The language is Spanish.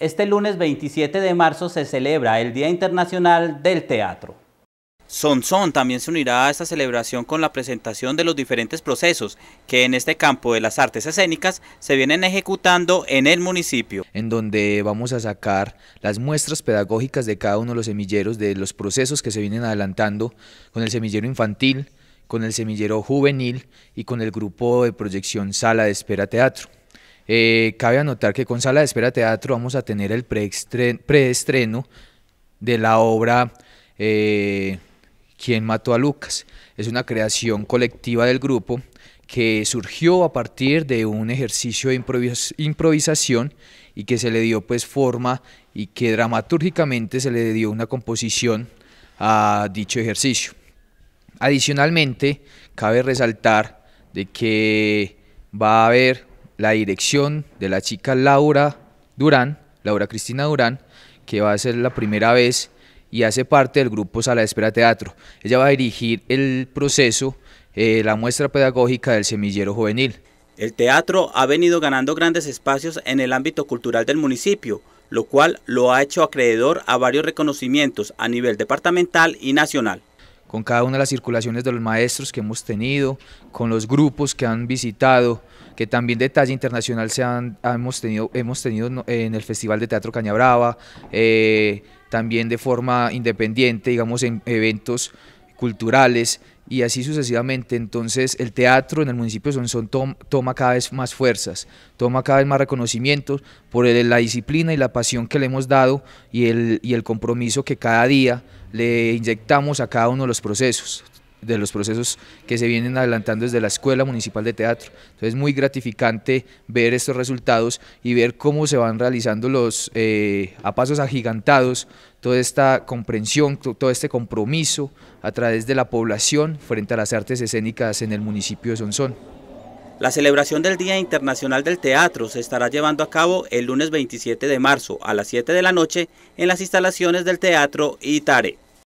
Este lunes 27 de marzo se celebra el Día Internacional del Teatro. Sonson también se unirá a esta celebración con la presentación de los diferentes procesos que en este campo de las artes escénicas se vienen ejecutando en el municipio. En donde vamos a sacar las muestras pedagógicas de cada uno de los semilleros, de los procesos que se vienen adelantando con el semillero infantil, con el semillero juvenil y con el grupo de proyección Sala de Espera Teatro. Eh, cabe anotar que con Sala de Espera Teatro vamos a tener el preestreno de la obra eh, ¿Quién mató a Lucas? Es una creación colectiva del grupo que surgió a partir de un ejercicio de improvisación y que se le dio pues forma y que dramatúrgicamente se le dio una composición a dicho ejercicio. Adicionalmente, cabe resaltar de que va a haber la dirección de la chica Laura Durán, Laura Cristina Durán, que va a ser la primera vez y hace parte del grupo Sala Espera Teatro. Ella va a dirigir el proceso, eh, la muestra pedagógica del semillero juvenil. El teatro ha venido ganando grandes espacios en el ámbito cultural del municipio, lo cual lo ha hecho acreedor a varios reconocimientos a nivel departamental y nacional con cada una de las circulaciones de los maestros que hemos tenido, con los grupos que han visitado, que también de talla internacional se hemos, tenido, hemos tenido en el Festival de Teatro Cañabrava, eh, también de forma independiente, digamos, en eventos culturales y así sucesivamente. Entonces el teatro en el municipio de Sonsón toma cada vez más fuerzas, toma cada vez más reconocimiento por la disciplina y la pasión que le hemos dado y el, y el compromiso que cada día le inyectamos a cada uno de los procesos de los procesos que se vienen adelantando desde la Escuela Municipal de Teatro. Entonces es muy gratificante ver estos resultados y ver cómo se van realizando los, eh, a pasos agigantados toda esta comprensión, todo este compromiso a través de la población frente a las artes escénicas en el municipio de Sonsón. La celebración del Día Internacional del Teatro se estará llevando a cabo el lunes 27 de marzo a las 7 de la noche en las instalaciones del Teatro Itare.